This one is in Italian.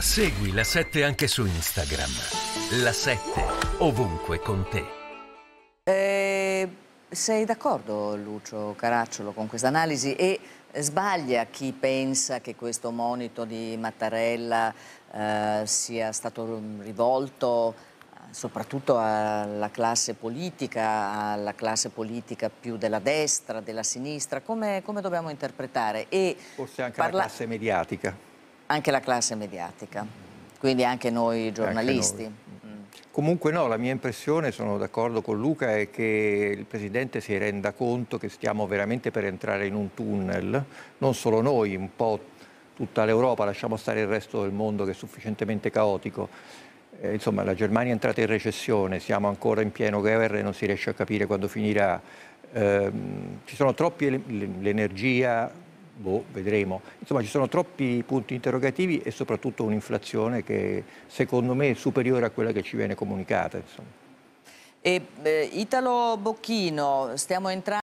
Segui la 7 anche su Instagram. La 7 ovunque con te. Eh, sei d'accordo Lucio Caracciolo con questa analisi e sbaglia chi pensa che questo monito di Mattarella eh, sia stato rivolto eh, soprattutto alla classe politica, alla classe politica più della destra, della sinistra, come, come dobbiamo interpretare? E Forse anche alla classe mediatica. Anche la classe mediatica, quindi anche noi giornalisti. Anche noi. Mm. Comunque no, la mia impressione, sono d'accordo con Luca, è che il Presidente si renda conto che stiamo veramente per entrare in un tunnel, non solo noi, un po' tutta l'Europa, lasciamo stare il resto del mondo che è sufficientemente caotico. Eh, insomma, la Germania è entrata in recessione, siamo ancora in pieno guerra e non si riesce a capire quando finirà. Eh, ci sono troppi l'energia, boh, vedremo. Insomma, ci sono troppi punti interrogativi e soprattutto un'inflazione che secondo me è superiore a quella che ci viene comunicata. E, eh, Italo Bocchino, stiamo entrando...